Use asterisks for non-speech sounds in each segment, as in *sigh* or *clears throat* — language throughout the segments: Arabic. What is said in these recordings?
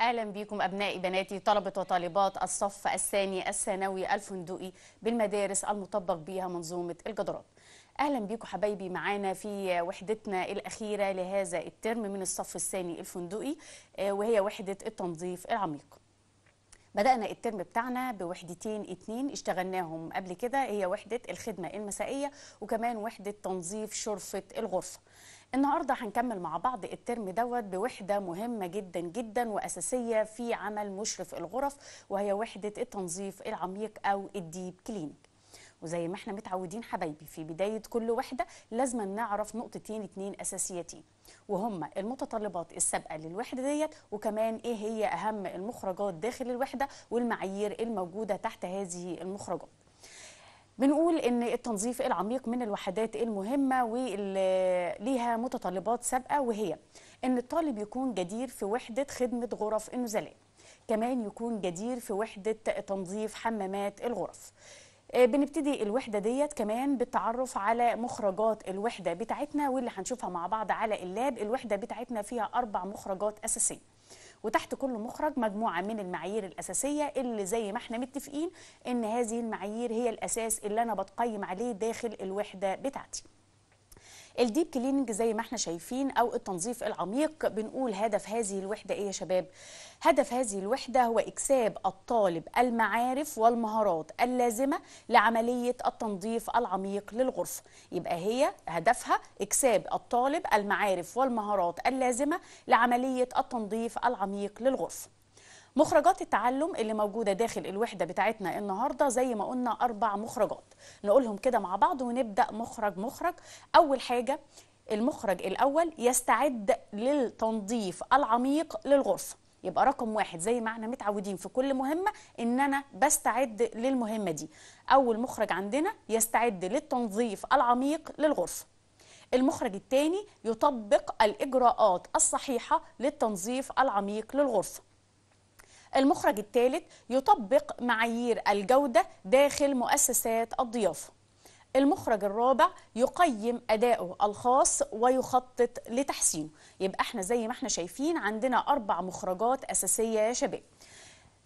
اهلا بكم ابنائي بناتي طلبه وطالبات الصف الثاني الثانوي الفندقي بالمدارس المطبق بها منظومه الجدرات اهلا بكم حبايبي معانا في وحدتنا الاخيره لهذا الترم من الصف الثاني الفندقي آه، وهي وحده التنظيف العميق بدأنا الترم بتاعنا بوحدتين اتنين اشتغلناهم قبل كده هي وحدة الخدمة المسائية وكمان وحدة تنظيف شرفة الغرفة النهارده هنكمل مع بعض الترم دوت بوحده مهمه جدا جدا واساسيه في عمل مشرف الغرف وهي وحده التنظيف العميق او الديب كلينك وزي ما احنا متعودين حبايبي في بداية كل وحدة لازم نعرف نقطتين اتنين أساسيتين وهما المتطلبات السابقة للوحدة ديت وكمان ايه هي أهم المخرجات داخل الوحدة والمعايير الموجودة تحت هذه المخرجات بنقول ان التنظيف العميق من الوحدات المهمه واللي ليها متطلبات سابقه وهي ان الطالب يكون جدير في وحده خدمه غرف النزلاء كمان يكون جدير في وحده تنظيف حمامات الغرف آه، بنبتدي الوحده ديت كمان بالتعرف على مخرجات الوحده بتاعتنا واللي هنشوفها مع بعض على اللاب الوحده بتاعتنا فيها اربع مخرجات اساسيه وتحت كل مخرج مجموعه من المعايير الاساسيه اللي زي ما احنا متفقين ان هذه المعايير هي الاساس اللي انا بتقيم عليه داخل الوحده بتاعتي الديب كليننج زي ما احنا شايفين او التنظيف العميق بنقول هدف هذه الوحده ايه يا شباب هدف هذه الوحده هو اكساب الطالب المعارف والمهارات اللازمه لعمليه التنظيف العميق للغرفه يبقى هي هدفها اكساب الطالب المعارف والمهارات اللازمه لعمليه التنظيف العميق للغرفه مخرجات التعلم اللي موجودة داخل الوحدة بتاعتنا النهاردة زي ما قلنا أربع مخرجات نقولهم كده مع بعض ونبدأ مخرج مخرج أول حاجة المخرج الأول يستعد للتنظيف العميق للغرفة يبقى رقم واحد زي ما احنا متعودين في كل مهمة ان انا بستعد للمهمة دي اول مخرج عندنا يستعد للتنظيف العميق للغرفة المخرج الثاني يطبق الإجراءات الصحيحة للتنظيف العميق للغرفة المخرج الثالث يطبق معايير الجودة داخل مؤسسات الضيافة المخرج الرابع يقيم أدائه الخاص ويخطط لتحسينه يبقى احنا زي ما احنا شايفين عندنا أربع مخرجات أساسية يا شباب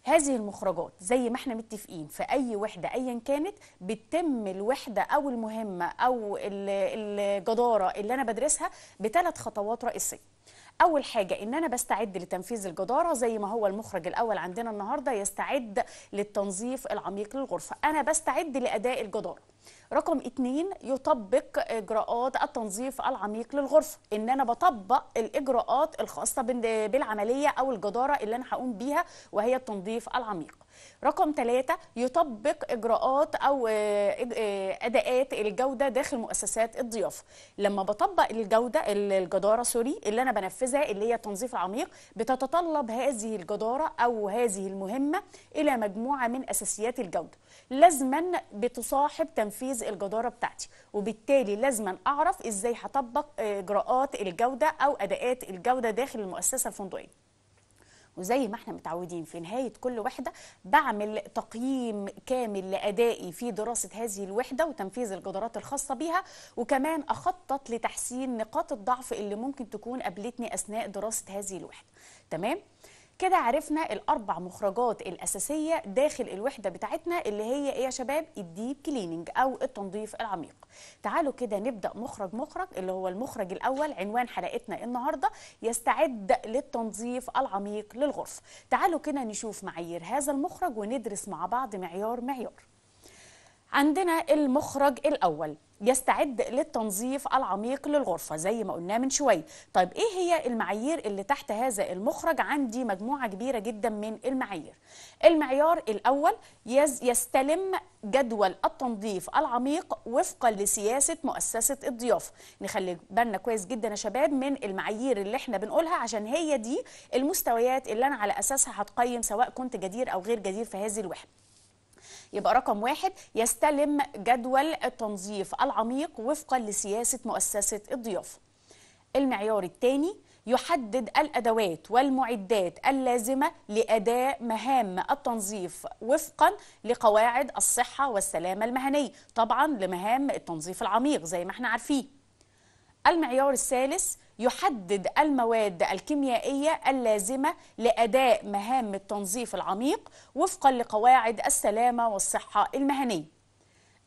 هذه المخرجات زي ما احنا متفقين في اي وحده ايا كانت بتتم الوحده او المهمه او الجداره اللي انا بدرسها بثلاث خطوات رئيسيه اول حاجه ان انا بستعد لتنفيذ الجداره زي ما هو المخرج الاول عندنا النهارده يستعد للتنظيف العميق للغرفه انا بستعد لاداء الجداره رقم اتنين يطبق إجراءات التنظيف العميق للغرفة إن أنا بطبق الإجراءات الخاصة بالعملية أو الجدارة اللي أنا هقوم بيها وهي التنظيف العميق رقم ثلاثة يطبق إجراءات أو آه، آه، أداءات الجودة داخل مؤسسات الضيافة لما بطبق الجودة الجدارة سوري اللي أنا بنفذها اللي هي التنظيف العميق بتتطلب هذه الجدارة أو هذه المهمة إلى مجموعة من أساسيات الجودة لازما بتصاحب تنفيذ الجدارة بتاعتي وبالتالي لازما أعرف إزاي هطبق إجراءات الجودة أو أداءات الجودة داخل المؤسسة الفندقية وزي ما احنا متعودين في نهاية كل وحدة بعمل تقييم كامل لأدائي في دراسة هذه الوحدة وتنفيذ الجدارات الخاصة بها وكمان أخطط لتحسين نقاط الضعف اللي ممكن تكون قابلتني أثناء دراسة هذه الوحدة تمام؟ كده عرفنا الاربع مخرجات الاساسيه داخل الوحده بتاعتنا اللي هي ايه يا شباب الديب كليننج او التنظيف العميق تعالوا كده نبدا مخرج مخرج اللي هو المخرج الاول عنوان حلقتنا النهارده يستعد للتنظيف العميق للغرفه تعالوا كده نشوف معايير هذا المخرج وندرس مع بعض معيار معيار عندنا المخرج الأول يستعد للتنظيف العميق للغرفة زي ما قلنا من شوية طيب إيه هي المعايير اللي تحت هذا المخرج عندي مجموعة كبيرة جدا من المعايير المعيار الأول يستلم جدول التنظيف العميق وفقا لسياسة مؤسسة الضيافة نخلي بالنا كويس جدا يا شباب من المعايير اللي احنا بنقولها عشان هي دي المستويات اللي أنا على أساسها هتقيم سواء كنت جدير أو غير جدير في هذه الوحدة يبقى رقم واحد يستلم جدول التنظيف العميق وفقا لسياسة مؤسسة الضيافة المعيار الثاني يحدد الأدوات والمعدات اللازمة لأداء مهام التنظيف وفقا لقواعد الصحة والسلامة المهنية طبعا لمهام التنظيف العميق زي ما احنا عارفين المعيار الثالث يحدد المواد الكيميائية اللازمة لأداء مهام التنظيف العميق وفقا لقواعد السلامة والصحة المهنية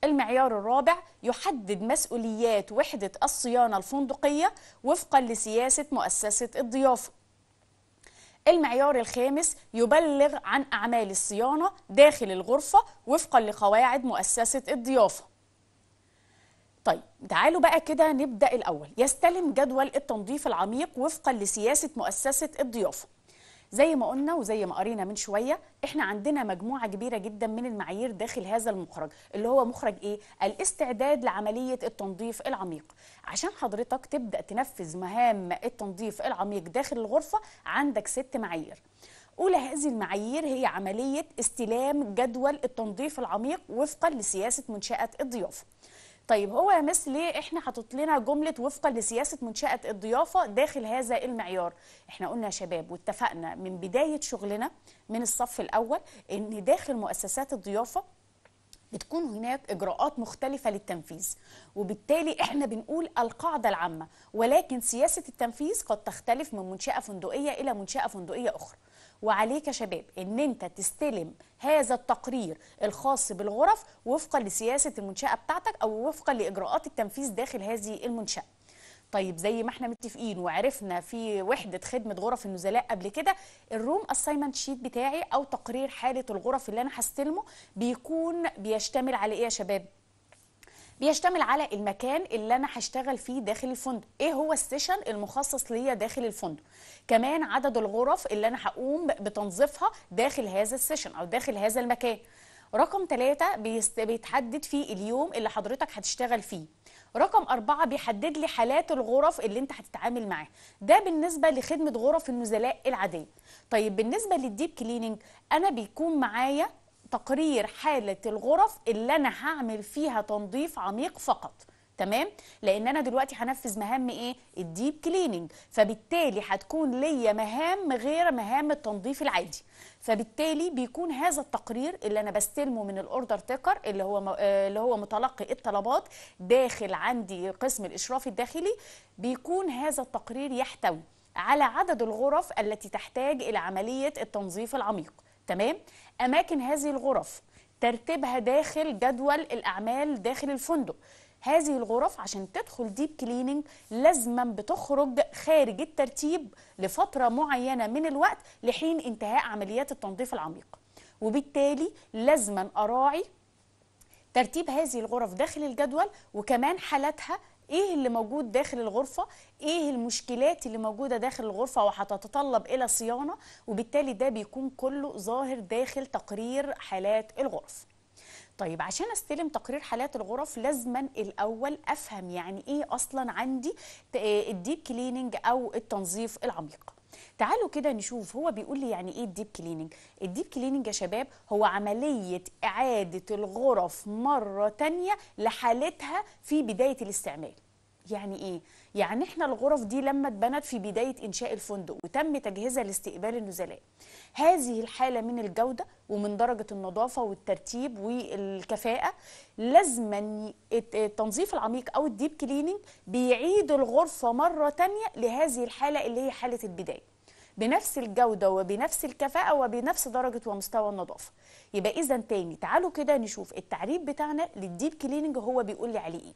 المعيار الرابع يحدد مسؤوليات وحدة الصيانة الفندقية وفقا لسياسة مؤسسة الضيافة المعيار الخامس يبلغ عن أعمال الصيانة داخل الغرفة وفقا لقواعد مؤسسة الضيافة طيب تعالوا بقى كده نبدا الاول يستلم جدول التنظيف العميق وفقا لسياسه مؤسسه الضيافه زي ما قلنا وزي ما قرينا من شويه احنا عندنا مجموعه كبيره جدا من المعايير داخل هذا المخرج اللي هو مخرج ايه الاستعداد لعمليه التنظيف العميق عشان حضرتك تبدا تنفذ مهام التنظيف العميق داخل الغرفه عندك ست معايير أولى هذه المعايير هي عملية استلام جدول التنظيف العميق وفقا لسياسة منشأة الضيافة طيب هو يا مس ليه احنا حاطط لنا جمله وفقا لسياسه منشاه الضيافه داخل هذا المعيار احنا قلنا يا شباب واتفقنا من بدايه شغلنا من الصف الاول ان داخل مؤسسات الضيافه بتكون هناك اجراءات مختلفه للتنفيذ وبالتالي احنا بنقول القاعده العامه ولكن سياسه التنفيذ قد تختلف من منشاه فندقيه الى منشاه فندقيه اخرى وعليك يا شباب ان انت تستلم هذا التقرير الخاص بالغرف وفقا لسياسه المنشاه بتاعتك او وفقا لاجراءات التنفيذ داخل هذه المنشاه طيب زي ما احنا متفقين وعرفنا في وحده خدمه غرف النزلاء قبل كده الروم اسايمنت شيت بتاعي او تقرير حاله الغرف اللي انا هستلمه بيكون بيشتمل على ايه يا شباب بيشتمل على المكان اللي انا هشتغل فيه داخل الفندق ايه هو السيشن المخصص ليا داخل الفندق كمان عدد الغرف اللي انا هقوم بتنظيفها داخل هذا السيشن او داخل هذا المكان رقم ثلاثة بيست... بيتحدد فيه اليوم اللي حضرتك هتشتغل فيه رقم أربعة بيحدد لي حالات الغرف اللي أنت هتتعامل معاها ده بالنسبة لخدمة غرف النزلاء العادية طيب بالنسبة للديب كليننج أنا بيكون معايا تقرير حالة الغرف اللي أنا هعمل فيها تنظيف عميق فقط تمام لان انا دلوقتي هنفذ مهام ايه الديب كليننج فبالتالي هتكون ليا مهام غير مهام التنظيف العادي فبالتالي بيكون هذا التقرير اللي انا بستلمه من الاوردر تيكر اللي هو آه، اللي هو متلقي الطلبات داخل عندي قسم الاشراف الداخلي بيكون هذا التقرير يحتوي على عدد الغرف التي تحتاج الى عمليه التنظيف العميق تمام أماكن هذه الغرف ترتيبها داخل جدول الأعمال داخل الفندق هذه الغرف عشان تدخل ديب كليننج لازما بتخرج خارج الترتيب لفترة معينة من الوقت لحين انتهاء عمليات التنظيف العميق وبالتالي لازما أراعي ترتيب هذه الغرف داخل الجدول وكمان حالتها ايه اللي موجود داخل الغرفه ايه المشكلات اللي موجوده داخل الغرفه وهتتطلب الى صيانه وبالتالي ده بيكون كله ظاهر داخل تقرير حالات الغرف طيب عشان استلم تقرير حالات الغرف لازما الاول افهم يعني ايه اصلا عندي آه، الديب كليننج او التنظيف العميق تعالوا كده نشوف هو بيقول لي يعني ايه الديب كليننج الديب كليننج يا شباب هو عمليه اعاده الغرف مره تانية لحالتها في بدايه الاستعمال يعني ايه يعني احنا الغرف دي لما اتبنت في بدايه انشاء الفندق وتم تجهيزها لاستقبال النزلاء هذه الحاله من الجوده ومن درجه النظافه والترتيب والكفاءه لازما التنظيف العميق او الديب كليننج بيعيد الغرفه مره تانية لهذه الحاله اللي هي حاله البدايه بنفس الجودة وبنفس الكفاءة وبنفس درجة ومستوى النظافة يبقى إذا تاني تعالوا كده نشوف التعريف بتاعنا للديب كليننج هو بيقول لي عليه إيه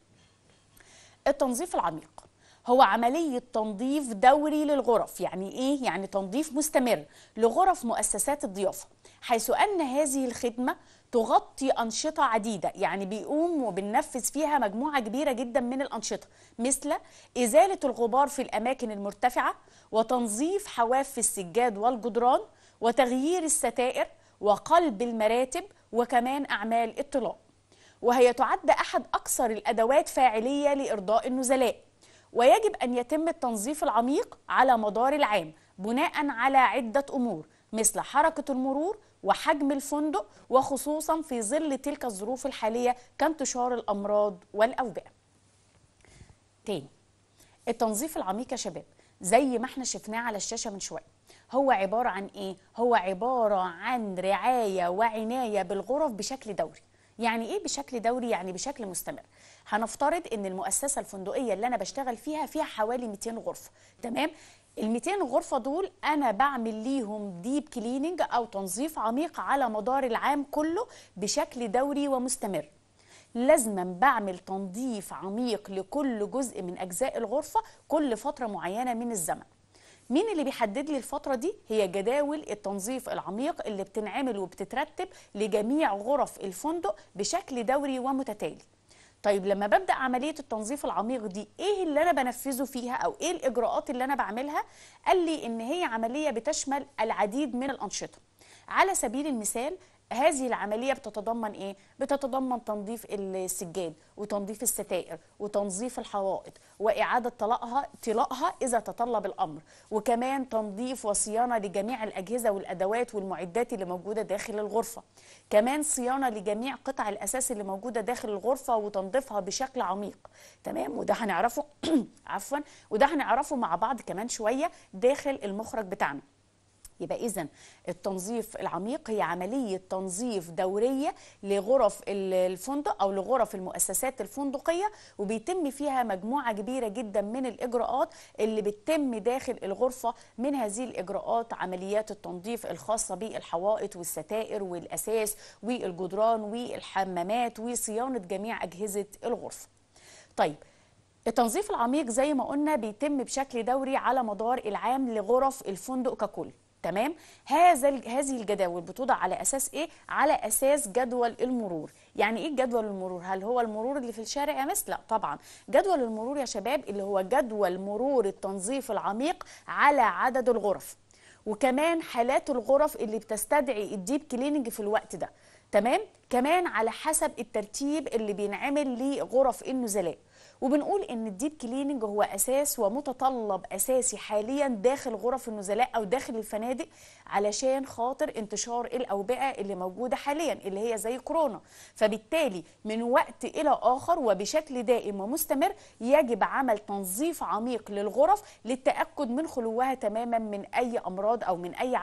التنظيف العميق هو عملية تنظيف دوري للغرف يعني إيه؟ يعني تنظيف مستمر لغرف مؤسسات الضيافة حيث أن هذه الخدمة تغطي أنشطة عديدة يعني بيقوم وبننفذ فيها مجموعة كبيرة جدا من الأنشطة مثل إزالة الغبار في الأماكن المرتفعة وتنظيف حواف السجاد والجدران وتغيير الستائر وقلب المراتب وكمان أعمال الطلاء وهي تعد أحد أكثر الأدوات فاعلية لإرضاء النزلاء ويجب أن يتم التنظيف العميق على مدار العام بناء على عدة أمور مثل حركة المرور وحجم الفندق وخصوصا في ظل تلك الظروف الحالية كانتشار الأمراض والأوبئة تاني التنظيف العميق يا شباب زي ما احنا شفناه على الشاشة من شوية هو عبارة عن ايه؟ هو عبارة عن رعاية وعناية بالغرف بشكل دوري يعني ايه بشكل دوري يعني بشكل مستمر هنفترض ان المؤسسه الفندقيه اللي انا بشتغل فيها فيها حوالي 200 غرفه تمام ال 200 غرفه دول انا بعمل ليهم ديب كليننج او تنظيف عميق على مدار العام كله بشكل دوري ومستمر لازما بعمل تنظيف عميق لكل جزء من اجزاء الغرفه كل فتره معينه من الزمن مين اللي بيحدد لي الفتره دي هي جداول التنظيف العميق اللي بتنعمل وبتترتب لجميع غرف الفندق بشكل دوري ومتتالي طيب لما ببدا عمليه التنظيف العميق دي ايه اللي انا بنفذه فيها او ايه الاجراءات اللي انا بعملها قال لي ان هي عمليه بتشمل العديد من الانشطه على سبيل المثال هذه العملية بتتضمن إيه؟ بتتضمن تنظيف السجاد وتنظيف الستائر وتنظيف الحوائط وإعادة طلاقها طلاقها إذا تطلب الأمر وكمان تنظيف وصيانة لجميع الأجهزة والأدوات والمعدات اللي موجودة داخل الغرفة كمان صيانة لجميع قطع الأساس اللي موجودة داخل الغرفة وتنظيفها بشكل عميق تمام وده هنعرفه *clears throat* عفوا وده هنعرفه مع بعض كمان شوية داخل المخرج بتاعنا يبقى إذا التنظيف العميق هي عملية تنظيف دورية لغرف الفندق أو لغرف المؤسسات الفندقية وبيتم فيها مجموعة كبيرة جدا من الإجراءات اللي بتتم داخل الغرفة من هذه الإجراءات عمليات التنظيف الخاصة بالحوائط والستائر والأساس والجدران والحمامات وصيانة جميع أجهزة الغرفة طيب التنظيف العميق زي ما قلنا بيتم بشكل دوري على مدار العام لغرف الفندق ككل تمام هذا هذه الجداول بتوضع على اساس ايه على اساس جدول المرور يعني ايه جدول المرور هل هو المرور اللي في الشارع يا مس لا طبعا جدول المرور يا شباب اللي هو جدول مرور التنظيف العميق على عدد الغرف وكمان حالات الغرف اللي بتستدعي الديب كليننج في الوقت ده تمام كمان على حسب الترتيب اللي بينعمل لغرف النزلاء وبنقول ان الديب كليننج هو اساس ومتطلب اساسي حاليا داخل غرف النزلاء او داخل الفنادق علشان خاطر انتشار الاوبئه اللي موجوده حاليا اللي هي زي كورونا فبالتالي من وقت الى اخر وبشكل دائم ومستمر يجب عمل تنظيف عميق للغرف للتاكد من خلوها تماما من اي امراض او من اي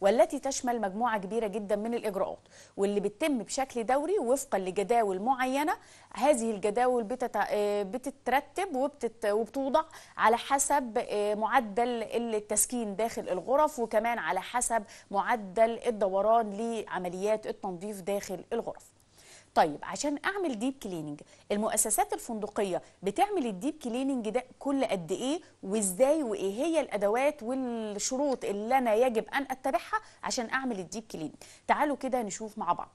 والتي تشمل مجموعة كبيرة جدا من الإجراءات واللي بتتم بشكل دوري وفقا لجداول معينة هذه الجداول آه، بتترتب وبتت وبتوضع على حسب آه، معدل التسكين داخل الغرف وكمان على حسب معدل الدوران لعمليات التنظيف داخل الغرف طيب عشان اعمل ديب كليننج المؤسسات الفندقيه بتعمل الديب كليننج ده كل قد ايه وازاي وايه هي الادوات والشروط اللي انا يجب ان اتبعها عشان اعمل الديب كليننج تعالوا كده نشوف مع بعض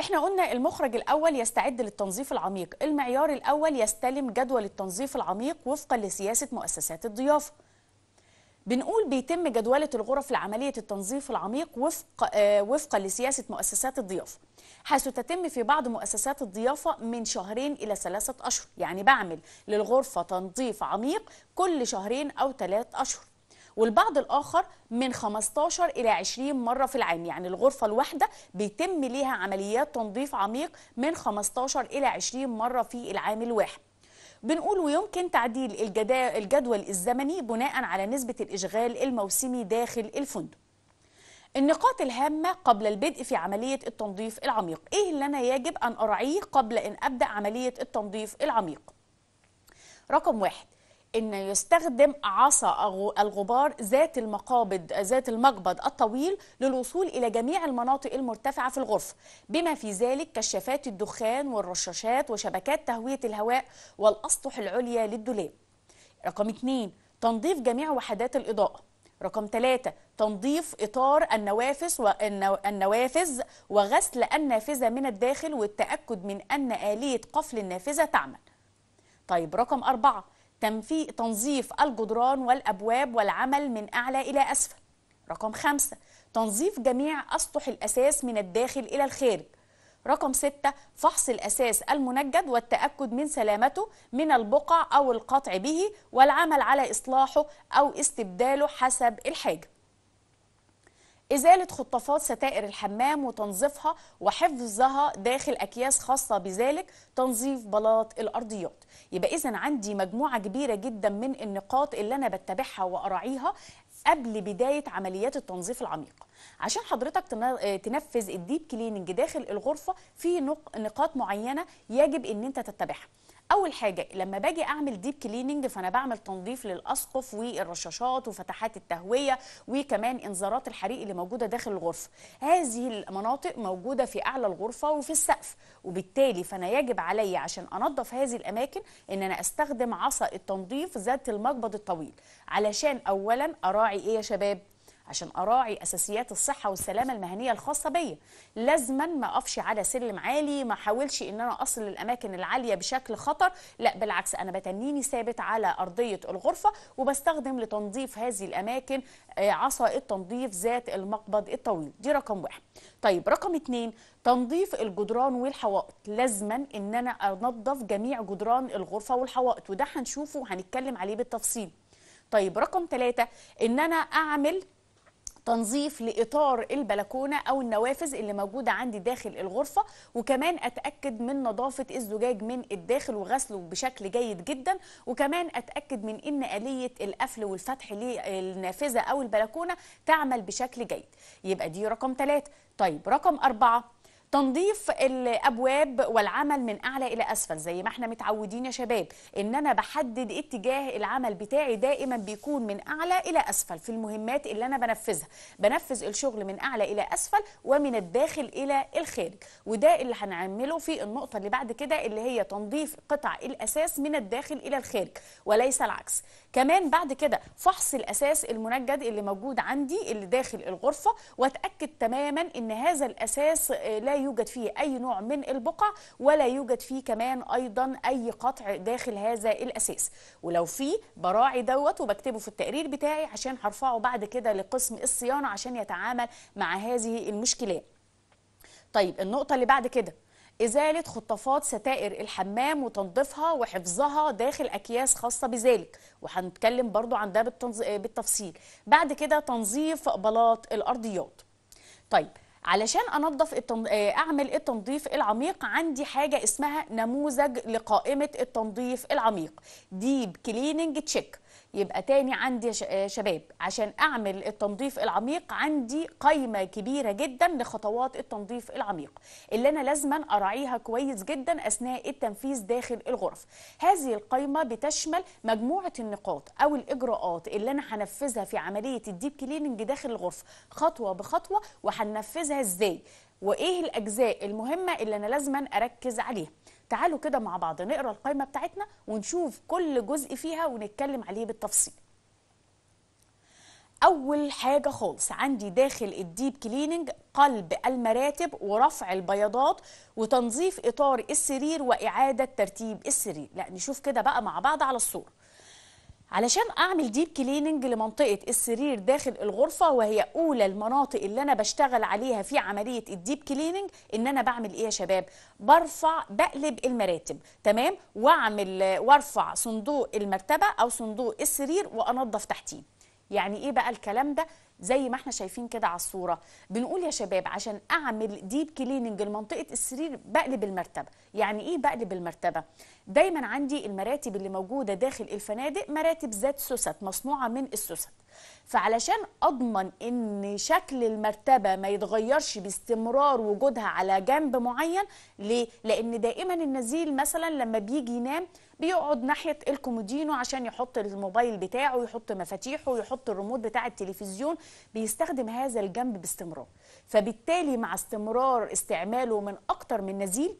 احنا قلنا المخرج الاول يستعد للتنظيف العميق المعيار الاول يستلم جدول التنظيف العميق وفقا لسياسه مؤسسات الضيافه بنقول بيتم جدولة الغرف لعملية التنظيف العميق وفق آه، وفقا لسياسة مؤسسات الضيافة حيث تتم في بعض مؤسسات الضيافة من شهرين إلى ثلاثة أشهر يعني بعمل للغرفة تنظيف عميق كل شهرين أو ثلاث أشهر والبعض الآخر من 15 إلى 20 مرة في العام يعني الغرفة الواحدة بيتم ليها عمليات تنظيف عميق من 15 إلى 20 مرة في العام الواحد بنقول ويمكن تعديل الجدول الزمني بناء على نسبة الإشغال الموسمي داخل الفندق النقاط الهامة قبل البدء في عملية التنظيف العميق إيه اللي أنا يجب أن أراعيه قبل أن أبدأ عملية التنظيف العميق رقم واحد أن يستخدم عصا الغبار ذات المقابض ذات المقبض الطويل للوصول إلى جميع المناطق المرتفعة في الغرفة بما في ذلك كشافات الدخان والرشاشات وشبكات تهوية الهواء والأسطح العليا للدولاب رقم 2 تنظيف جميع وحدات الإضاءة رقم 3 تنظيف إطار النوافذ والنوافذ وغسل النافذة من الداخل والتأكد من أن آلية قفل النافذة تعمل طيب رقم أربعة تنظيف الجدران والأبواب والعمل من أعلى إلى أسفل رقم خمسة تنظيف جميع أسطح الأساس من الداخل إلى الخارج رقم ستة فحص الأساس المنجد والتأكد من سلامته من البقع أو القطع به والعمل على إصلاحه أو استبداله حسب الحاجة إزالة خطافات ستائر الحمام وتنظيفها وحفظها داخل أكياس خاصة بذلك تنظيف بلاط الأرضيات يبقى إذا عندي مجموعة كبيرة جدا من النقاط اللي أنا بتبعها وأراعيها قبل بداية عمليات التنظيف العميق عشان حضرتك آه، تنفذ الديب كليننج داخل الغرفة في نقاط معينة يجب أن أنت تتبعها اول حاجه لما باجي اعمل ديب كليننج فانا بعمل تنظيف للاسقف والرشاشات وفتحات التهويه وكمان انذارات الحريق اللي موجوده داخل الغرفه هذه المناطق موجوده في اعلى الغرفه وفي السقف وبالتالي فانا يجب علي عشان انظف هذه الاماكن ان انا استخدم عصا التنظيف ذات المقبض الطويل علشان اولا اراعي ايه يا شباب عشان اراعي اساسيات الصحه والسلامه المهنيه الخاصه بيا لازما ما اقفش على سلم عالي ما احاولش ان انا اصل للاماكن العاليه بشكل خطر لا بالعكس انا بتنيني ثابت على ارضيه الغرفه وبستخدم لتنظيف هذه الاماكن آه، عصا التنظيف ذات المقبض الطويل دي رقم واحد طيب رقم اتنين تنظيف الجدران والحوائط لازما ان انا انظف جميع جدران الغرفه والحوائط وده هنشوفه وهنتكلم عليه بالتفصيل طيب رقم ثلاثة ان انا اعمل تنظيف لإطار البلكونة أو النوافذ اللي موجودة عندي داخل الغرفة وكمان أتأكد من نظافة الزجاج من الداخل وغسله بشكل جيد جدا وكمان أتأكد من إن آلية القفل والفتح للنافذة أو البلكونة تعمل بشكل جيد يبقى دي رقم 3 طيب رقم 4 تنظيف الابواب والعمل من اعلى الى اسفل زي ما احنا متعودين يا شباب ان انا بحدد اتجاه العمل بتاعي دائما بيكون من اعلى الى اسفل في المهمات اللي انا بنفذها بنفذ الشغل من اعلى الى اسفل ومن الداخل الى الخارج وده اللي هنعمله في النقطه اللي بعد كده اللي هي تنظيف قطع الاساس من الداخل الى الخارج وليس العكس كمان بعد كده فحص الاساس المنجد اللي موجود عندي اللي داخل الغرفه واتاكد تماما ان هذا الاساس آه، لا يوجد فيه اي نوع من البقع ولا يوجد فيه كمان ايضا اي قطع داخل هذا الاساس ولو في براعي دوت وبكتبه في التقرير بتاعي عشان هرفعه بعد كده لقسم الصيانه عشان يتعامل مع هذه المشكلات طيب النقطه اللي بعد كده إزالة خطافات ستائر الحمام وتنظيفها وحفظها داخل أكياس خاصة بذلك وهنتكلم برضو عن ده آه، بالتفصيل بعد كده تنظيف بلاط الأرضيات طيب علشان انظف التن... آه، اعمل التنظيف العميق عندي حاجه اسمها نموذج لقائمه التنظيف العميق ديب كليننج تشيك يبقى تاني عندي آه، شباب عشان اعمل التنظيف العميق عندي قايمه كبيره جدا لخطوات التنظيف العميق اللي انا لازما اراعيها كويس جدا اثناء التنفيذ داخل الغرف هذه القايمه بتشمل مجموعه النقاط او الاجراءات اللي انا هنفذها في عمليه الديب كليننج داخل الغرفه خطوه بخطوه وهننفذها ازاي وايه الاجزاء المهمه اللي انا لازما اركز عليها تعالوا كده مع بعض نقرا القائمه بتاعتنا ونشوف كل جزء فيها ونتكلم عليه بالتفصيل اول حاجه خالص عندي داخل الديب كليننج قلب المراتب ورفع البياضات وتنظيف اطار السرير واعاده ترتيب السرير لا نشوف كده بقى مع بعض على الصوره علشان اعمل ديب كليننج لمنطقه السرير داخل الغرفه وهي اولى المناطق اللي انا بشتغل عليها في عمليه الديب كليننج ان انا بعمل ايه يا شباب برفع بقلب المراتب تمام واعمل وارفع صندوق المرتبه او صندوق السرير وانظف تحتيه يعني ايه بقى الكلام ده زي ما احنا شايفين كده على الصوره بنقول يا شباب عشان اعمل ديب كليننج لمنطقه السرير بقلب المرتبه يعني ايه بقلب المرتبه دايما عندي المراتب اللي موجوده داخل الفنادق مراتب ذات سوست مصنوعه من السوست فعلشان اضمن ان شكل المرتبه ما يتغيرش باستمرار وجودها على جنب معين ليه لان دائما النزيل مثلا لما بيجي ينام بيقعد ناحيه الكومودينو عشان يحط الموبايل بتاعه يحط مفاتيحه يحط الريموت بتاع التلفزيون بيستخدم هذا الجنب باستمرار فبالتالي مع استمرار استعماله من اكتر من نزيل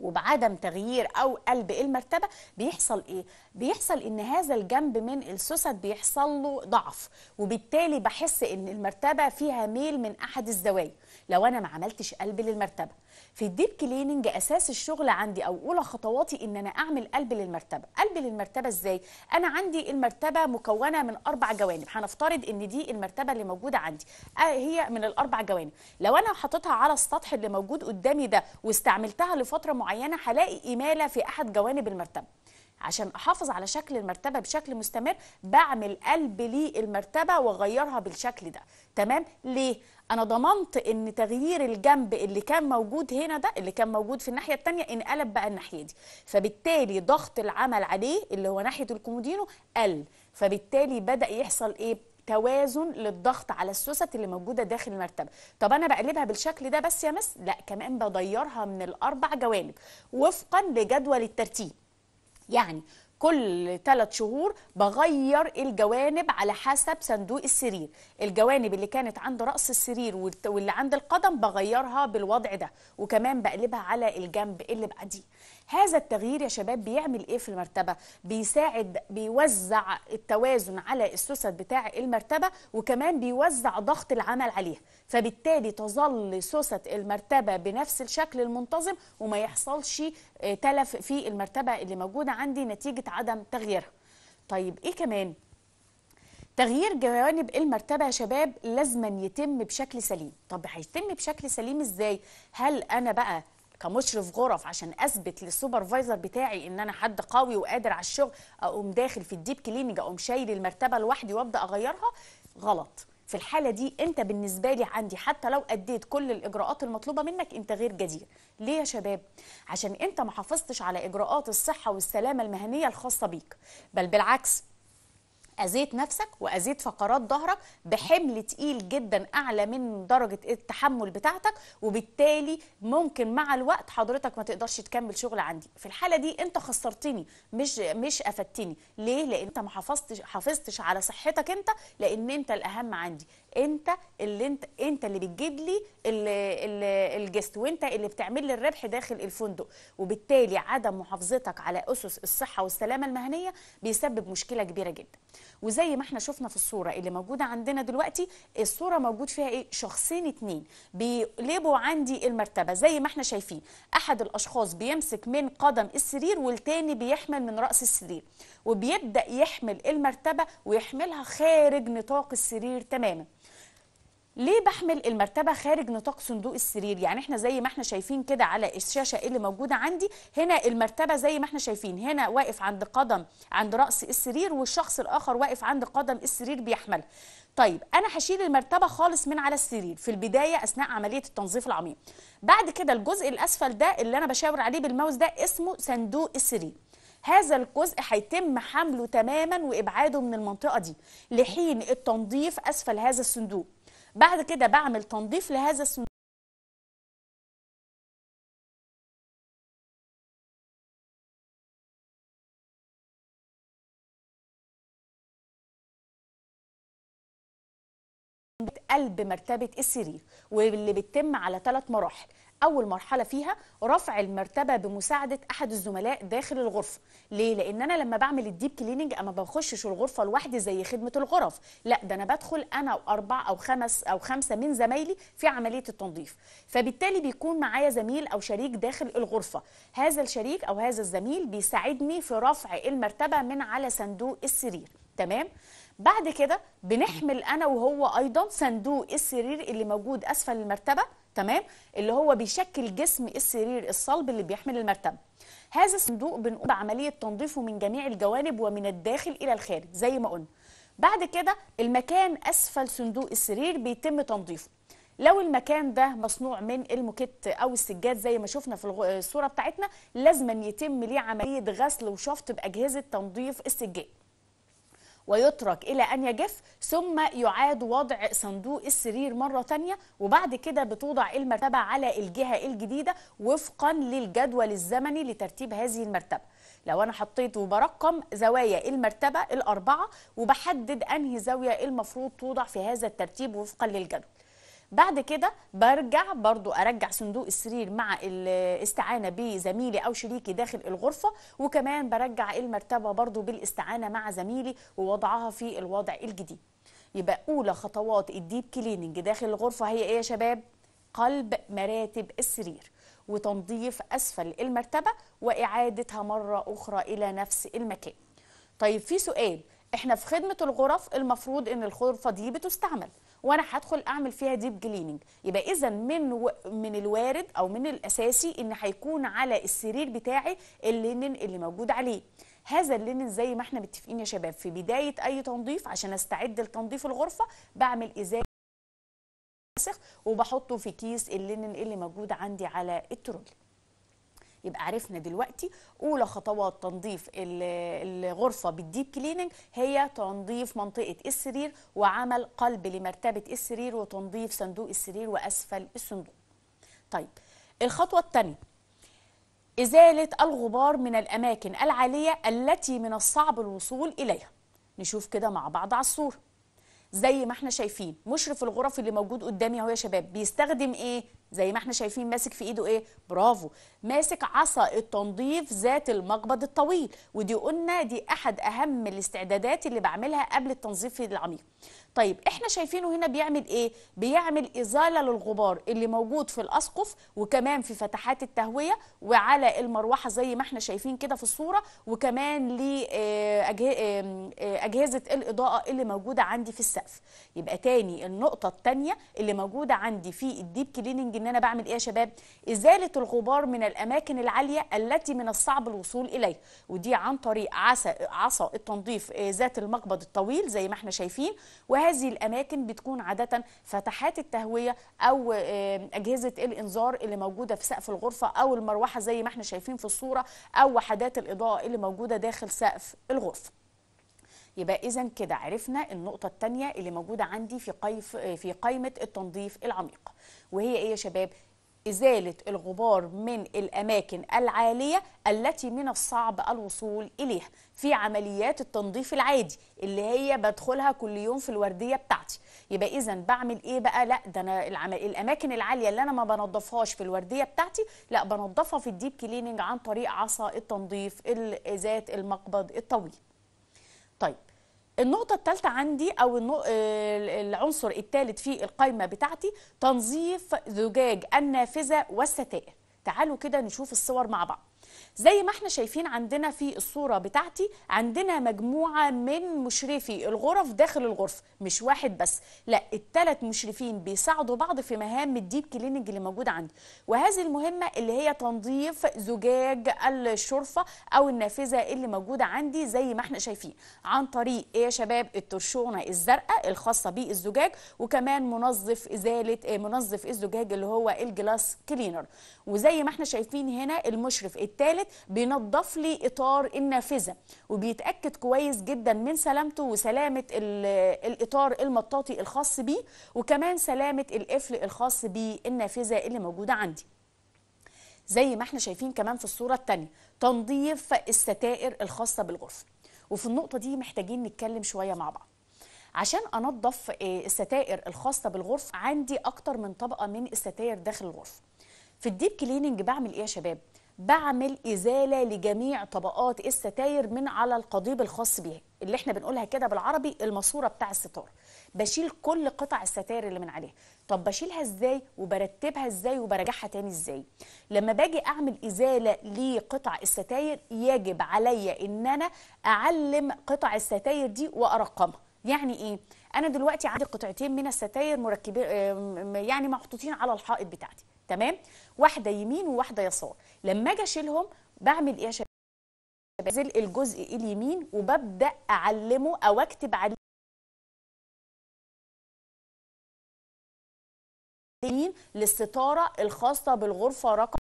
وبعدم تغيير او قلب المرتبه بيحصل ايه بيحصل ان هذا الجنب من السوسد بيحصل له ضعف وبالتالي بحس ان المرتبه فيها ميل من احد الزوايا لو انا ما عملتش قلب للمرتبه في الديب كليننج اساس الشغل عندي او اولى خطواتي ان انا اعمل قلب للمرتبه قلب للمرتبه ازاي انا عندي المرتبه مكونه من اربع جوانب هنفترض ان دي المرتبه اللي موجوده عندي آه، هي من الاربع جوانب لو انا حطيتها على السطح اللي موجود قدامي ده واستعملتها لفتره معينه هلاقي اماله في احد جوانب المرتبه عشان احافظ على شكل المرتبه بشكل مستمر بعمل قلب للمرتبه واغيرها بالشكل ده تمام ليه انا ضمنت ان تغيير الجنب اللي كان موجود هنا ده اللي كان موجود في الناحيه الثانيه انقلب بقى الناحيه دي فبالتالي ضغط العمل عليه اللي هو ناحيه الكومودينو قل فبالتالي بدا يحصل ايه توازن للضغط على السوست اللي موجوده داخل المرتبه طب انا بقلبها بالشكل ده بس يا مس لا كمان بضيرها من الاربع جوانب وفقا لجدول الترتيب يعني كل ثلاث شهور بغير الجوانب على حسب صندوق السرير الجوانب اللي كانت عند رأس السرير واللي عند القدم بغيرها بالوضع ده وكمان بقلبها على الجنب اللي بعديه هذا التغيير يا شباب بيعمل ايه في المرتبه بيساعد بيوزع التوازن على السوسد بتاع المرتبه وكمان بيوزع ضغط العمل عليها فبالتالي تظل سوسه المرتبه بنفس الشكل المنتظم وما يحصلش آه، تلف في المرتبه اللي موجوده عندي نتيجه عدم تغييرها طيب ايه كمان تغيير جوانب المرتبه يا شباب لازما يتم بشكل سليم طب هيتم بشكل سليم ازاي هل انا بقى كمشرف غرف عشان اثبت للسوبرفايزر بتاعي ان انا حد قوي وقادر على الشغل اقوم داخل في الديب كليننج اقوم شايل المرتبه لوحدي وابدا اغيرها غلط في الحاله دي انت بالنسبه لي عندي حتى لو اديت كل الاجراءات المطلوبه منك انت غير جدير ليه يا شباب عشان انت ما حافظتش على اجراءات الصحه والسلامه المهنيه الخاصه بيك بل بالعكس اذيت نفسك واذيت فقرات ظهرك بحمل تقيل جدا اعلى من درجه التحمل بتاعتك وبالتالي ممكن مع الوقت حضرتك ما تقدرش تكمل شغل عندي في الحاله دي انت خسرتني مش مش افدتني ليه لان انت ما حافظتش حافظتش على صحتك انت لان انت الاهم عندي انت اللي انت انت اللي بتجيب لي الجست وانت اللي بتعمل لي الربح داخل الفندق وبالتالي عدم محافظتك على اسس الصحه والسلامه المهنيه بيسبب مشكله كبيره جدا وزي ما احنا شفنا في الصوره اللي موجوده عندنا دلوقتي الصوره موجود فيها ايه شخصين اتنين بيقلبوا عندي المرتبه زي ما احنا شايفين احد الاشخاص بيمسك من قدم السرير والتاني بيحمل من راس السرير وبيبدا يحمل المرتبه ويحملها خارج نطاق السرير تماما ليه بحمل المرتبه خارج نطاق صندوق السرير يعني احنا زي ما احنا شايفين كده على الشاشه اللي موجوده عندي هنا المرتبه زي ما احنا شايفين هنا واقف عند قدم عند راس السرير والشخص الاخر واقف عند قدم السرير بيحمل طيب انا هشيل المرتبه خالص من على السرير في البدايه اثناء عمليه التنظيف العميق بعد كده الجزء الاسفل ده اللي انا بشاور عليه بالماوس ده اسمه صندوق السرير هذا الجزء هيتم حمله تماما وابعاده من المنطقه دي لحين التنظيف اسفل هذا الصندوق بعد كده بعمل تنظيف لهذا السنون قلب مرتبه السرير واللي بتتم على ثلاث مراحل اول مرحله فيها رفع المرتبه بمساعده احد الزملاء داخل الغرفه ليه لان انا لما بعمل الديب كليننج انا ما بخشش الغرفه لوحدي زي خدمه الغرف لا ده انا بدخل انا واربع او خمس او خمسه من زمايلي في عمليه التنظيف فبالتالي بيكون معايا زميل او شريك داخل الغرفه هذا الشريك او هذا الزميل بيساعدني في رفع المرتبه من على صندوق السرير تمام بعد كده بنحمل انا وهو ايضا صندوق السرير اللي موجود اسفل المرتبه تمام اللي هو بيشكل جسم السرير الصلب اللي بيحمل المرتبه هذا الصندوق بنقوم بعمليه تنظيفه من جميع الجوانب ومن الداخل الى الخارج زي ما قلنا بعد كده المكان اسفل صندوق السرير بيتم تنظيفه لو المكان ده مصنوع من الموكيت او السجاد زي ما شفنا في الصوره بتاعتنا لازم يتم ليه عمليه غسل وشفط باجهزه تنظيف السجاد ويترك إلى أن يجف ثم يعاد وضع صندوق السرير مرة تانية وبعد كده بتوضع المرتبة على الجهة الجديدة وفقا للجدول الزمني لترتيب هذه المرتبة لو أنا حطيت وبرقم زوايا المرتبة الأربعة وبحدد أنهي زاوية المفروض توضع في هذا الترتيب وفقا للجدول بعد كده برجع برضو ارجع صندوق السرير مع الاستعانه بزميلي او شريكي داخل الغرفه وكمان برجع المرتبه برضو بالاستعانه مع زميلي ووضعها في الوضع الجديد يبقى اولى خطوات الديب كليننج داخل الغرفه هي ايه يا شباب قلب مراتب السرير وتنظيف اسفل المرتبه واعادتها مره اخرى الى نفس المكان طيب في سؤال احنا في خدمه الغرف المفروض ان الغرفه دي بتستعمل وانا هدخل اعمل فيها ديب جليننج يبقى اذا من و... من الوارد او من الاساسي ان هيكون على السرير بتاعي اللينن اللي موجود عليه هذا اللينن زي ما احنا متفقين يا شباب في بدايه اي تنظيف عشان استعد لتنظيف الغرفه بعمل ازاله وبحطه في كيس اللينن اللي موجود عندي على الترولي يبقى عرفنا دلوقتي اولى خطوات تنظيف الغرفه بالديب كليننج هي تنظيف منطقه السرير وعمل قلب لمرتبه السرير وتنظيف صندوق السرير واسفل الصندوق طيب الخطوه الثانيه ازاله الغبار من الاماكن العاليه التي من الصعب الوصول اليها نشوف كده مع بعض على الصوره زي ما احنا شايفين مشرف الغرف اللي موجود قدامي اهو يا شباب بيستخدم ايه زي ما احنا شايفين ماسك في ايده ايه برافو ماسك عصا التنظيف ذات المقبض الطويل ودي قلنا دي احد اهم الاستعدادات اللي بعملها قبل التنظيف العميق طيب احنا شايفينه هنا بيعمل ايه بيعمل ازاله للغبار اللي موجود في الاسقف وكمان في فتحات التهويه وعلى المروحه زي ما احنا شايفين كده في الصوره وكمان لاجهزه آه، آه، الاضاءه اللي موجوده عندي في السقف يبقى تاني النقطه الثانيه اللي موجوده عندي في الديب كليننج ان انا بعمل ايه يا شباب ازاله الغبار من الاماكن العاليه التي من الصعب الوصول اليها ودي عن طريق عصا عصا التنظيف آه، ذات المقبض الطويل زي ما احنا شايفين وهي وهذه الاماكن بتكون عاده فتحات التهويه او اجهزه الانذار اللي موجوده في سقف الغرفه او المروحه زي ما احنا شايفين في الصوره او وحدات الاضاءه اللي موجوده داخل سقف الغرفه يبقى اذا كده عرفنا النقطه الثانيه اللي موجوده عندي في قيف في قائمه التنظيف العميق وهي ايه يا شباب إزالة الغبار من الأماكن العالية التي من الصعب الوصول إليها في عمليات التنظيف العادي اللي هي بدخلها كل يوم في الوردية بتاعتي يبقى إذا بعمل إيه بقى لا ده أنا الأماكن العالية اللي أنا ما بنضفهاش في الوردية بتاعتي لا بنضفها في الديب كليننج عن طريق عصا التنظيف ذات المقبض الطويل طيب النقطة الثالثة عندي أو آه، العنصر الثالث في القائمة بتاعتي تنظيف زجاج النافذة والستائر تعالوا كده نشوف الصور مع بعض زي ما احنا شايفين عندنا في الصورة بتاعتي عندنا مجموعة من مشرفي الغرف داخل الغرفة مش واحد بس لا الثلاث مشرفين بيساعدوا بعض في مهام الديب كليننج اللي موجودة عندي وهذه المهمة اللي هي تنظيف زجاج الشرفة أو النافذة اللي موجودة عندي زي ما احنا شايفين عن طريق ايه يا شباب الترشونة الزرقاء الخاصة بالزجاج وكمان منظف إزالة آه، منظف الزجاج اللي هو الجلاس كلينر وزي ما احنا شايفين هنا المشرف الثالث ذلك بينظف لي اطار النافذه وبيتاكد كويس جدا من سلامته وسلامه الاطار المطاطي الخاص بيه وكمان سلامه القفل الخاص بالنافذه اللي موجوده عندي زي ما احنا شايفين كمان في الصوره الثانيه تنظيف الستائر الخاصه بالغرفه وفي النقطه دي محتاجين نتكلم شويه مع بعض عشان انظف آه، الستائر الخاصه بالغرفه عندي اكتر من طبقه من الستائر داخل الغرفه في الديب كليننج بعمل ايه يا شباب بعمل ازاله لجميع طبقات الستاير من على القضيب الخاص بيها اللي احنا بنقولها كده بالعربي الماسوره بتاع الستار بشيل كل قطع الستاير اللي من عليها طب بشيلها ازاي وبرتبها ازاي وبرجعها تاني ازاي لما باجي اعمل ازاله لقطع الستاير يجب عليا ان انا اعلم قطع الستاير دي وارقمها يعني ايه انا دلوقتي عندي قطعتين من الستاير مركبين يعني محطوطين على الحائط بتاعتي تمام واحده يمين وواحده يسار لما اجي اشيلهم بعمل ايه يا شباب بنزل الجزء اليمين وببدا اعلمه او اكتب عليه للستاره الخاصه بالغرفه رقم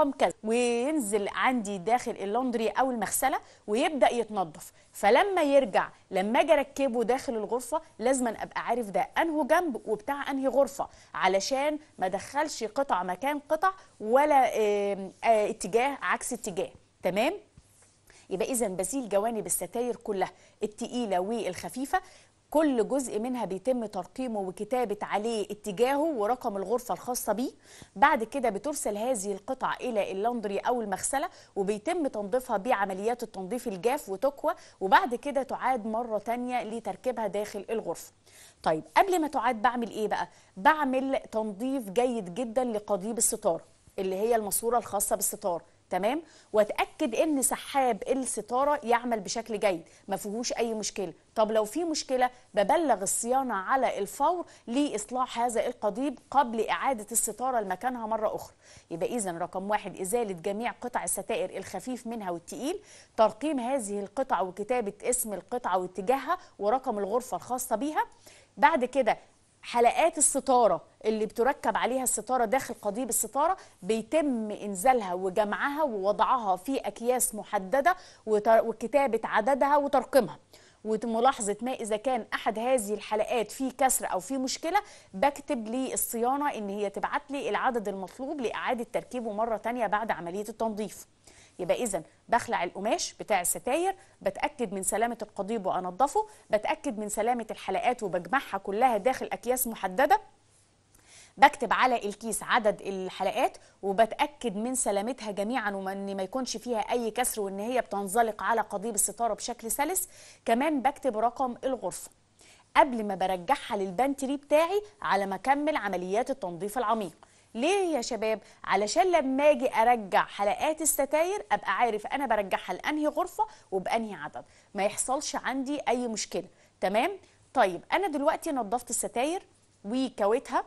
رقم كذا وينزل عندي داخل اللوندري او المغسله ويبدا يتنظف فلما يرجع لما اجي اركبه داخل الغرفه لازم ابقى عارف ده انهي جنب وبتاع انهي غرفه علشان ما ادخلش قطع مكان قطع ولا آه، اتجاه عكس اتجاه تمام يبقى اذا بزيل جوانب الستاير كلها التقيله والخفيفه كل جزء منها بيتم ترقيمه وكتابة عليه اتجاهه ورقم الغرفة الخاصة بيه بعد كده بترسل هذه القطع إلى اللندري أو المغسلة وبيتم تنظيفها بعمليات التنظيف الجاف وتكوى وبعد كده تعاد مرة تانية لتركيبها داخل الغرفة طيب قبل ما تعاد بعمل إيه بقى؟ بعمل تنظيف جيد جدا لقضيب الستار اللي هي الماسوره الخاصه بالستار تمام واتاكد ان سحاب الستاره يعمل بشكل جيد ما فيهوش اي مشكله طب لو في مشكله ببلغ الصيانه على الفور لاصلاح هذا القضيب قبل اعاده الستاره لمكانها مره اخرى يبقى اذا رقم واحد ازاله جميع قطع الستائر الخفيف منها والتقيل ترقيم هذه القطع وكتابه اسم القطعه واتجاهها ورقم الغرفه الخاصه بيها بعد كده حلقات الستاره اللي بتركب عليها الستاره داخل قضيب الستاره بيتم انزالها وجمعها ووضعها في اكياس محدده وكتابه عددها وترقيمها وملاحظة ما إذا كان أحد هذه الحلقات فيه كسر أو فيه مشكلة بكتب للصيانة إن هي تبعت لي العدد المطلوب لإعادة تركيبه مرة ثانيه بعد عملية التنظيف يبقى اذا بخلع القماش بتاع الستاير بتاكد من سلامه القضيب وانضفه بتاكد من سلامه الحلقات وبجمعها كلها داخل اكياس محدده بكتب على الكيس عدد الحلقات وبتاكد من سلامتها جميعا وان ما يكونش فيها اي كسر وان هي بتنزلق على قضيب الستاره بشكل سلس كمان بكتب رقم الغرفه قبل ما برجعها للبنتري بتاعي على ما اكمل عمليات التنظيف العميق ليه يا شباب علشان لما اجي ارجع حلقات الستاير ابقى عارف انا برجعها لانهي غرفه وبانهي عدد ما يحصلش عندي اي مشكله تمام طيب انا دلوقتي نظفت الستاير وكويتها